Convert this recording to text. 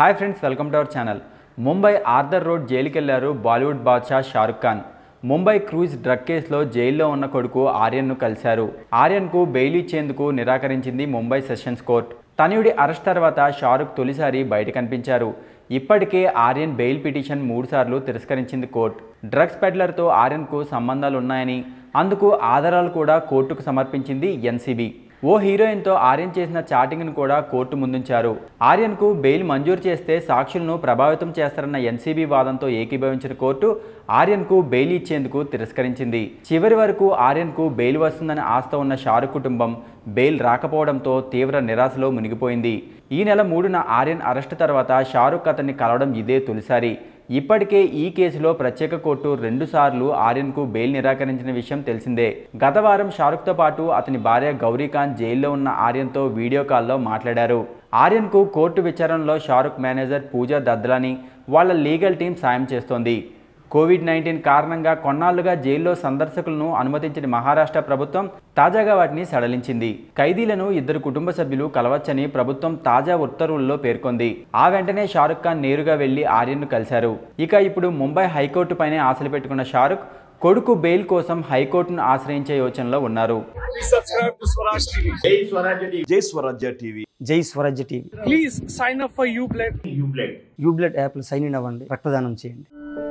hi friends welcome to our channel Mumbai Arthur road వెళ్లారు Bollywood Badshah Shahrukh Khan Mumbai cruise drug కేసులో జైల్లో ఉన్న కొడుకు ఆర్యన్ను కలిశారు ఆర్యన్కు బెయిల్ ఇచ్చేందుకు నిరాకరించింది ముంబై సెషన్స్ కోర్ట్ తనయుడి అరెస్ట్ తర్వాత షారుఖ్ తొలిసారి బయట కనిపించారు ఇప్పటికే ఆర్యన్ బెయిల్ పిటిషన్ మూడుసార్లు తిరస్కరించింది కోర్టు డ్రగ్స్ పెడ్లర్తో ఆర్యన్కు సంబంధాలున్నాయని అందుకు ఆధారాలు కూడా కోర్టుకు సమర్పించింది ఎన్సీబీ ఓ హీరోయిన్తో ఆర్యన్ చేసిన చాటింగ్ను కూడా కోర్టు ముందుంచారు ఆర్యన్కు బెయిల్ మంజూరు చేస్తే సాక్షులను ప్రభావితం చేస్తారన్న ఎన్సీబీ వాదంతో ఏకీభవించిన కోర్టు ఆర్యన్కు బెయిల్ ఇచ్చేందుకు తిరస్కరించింది చివరి వరకు ఆర్యన్కు బెయిల్ వస్తుందని ఆస్త ఉన్న షారుఖ్ కుటుంబం బెయిల్ రాకపోవడంతో తీవ్ర నిరాశలో మునిగిపోయింది ఈ నెల మూడున ఆర్యన్ అరెస్టు తర్వాత షారుఖ్ అతన్ని కలవడం ఇదే తొలిసారి ఇప్పటికే ఈ కేసులో ప్రత్యేక కోర్టు రెండుసార్లు ఆర్యన్కు బెయిల్ నిరాకరించిన విషయం తెలిసిందే గత వారం షారుఖ్తో పాటు అతని భార్య గౌరీకాంత్ జైల్లో ఉన్న ఆర్యన్తో వీడియో కాల్లో మాట్లాడారు ఆర్యన్కు కోర్టు విచారణలో షారుఖ్ మేనేజర్ పూజా దద్దలని వాళ్ళ లీగల్ టీం సాయం చేస్తోంది కోవిడ్ నైన్టీన్ కారణంగా కొన్నాళ్లుగా జైల్లో సందర్శకులను అనుమతించిన మహారాష్ట్ర ప్రభుత్వం తాజాగా వాటిని సడలించింది ఖైదీలను ఇద్దరు కుటుంబ సభ్యులు కలవచ్చని ప్రభుత్వం తాజా ఉత్తర్వుల్లో పేర్కొంది ఆ వెంటనే షారుఖ్ ఖాన్ నేరుగా వెళ్లి ఆర్యన్ను కలిశారు ఇక ఇప్పుడు ముంబై హైకోర్టుపైనే ఆశలు పెట్టుకున్న షారుఖ్ కొడుకు బెయిల్ కోసం హైకోర్టును ఆశ్రయించే యోచనలో ఉన్నారు Jai Swarajya TV please sign up for you blood you blood app sign in అవ్వండి రక్తదానం చేయండి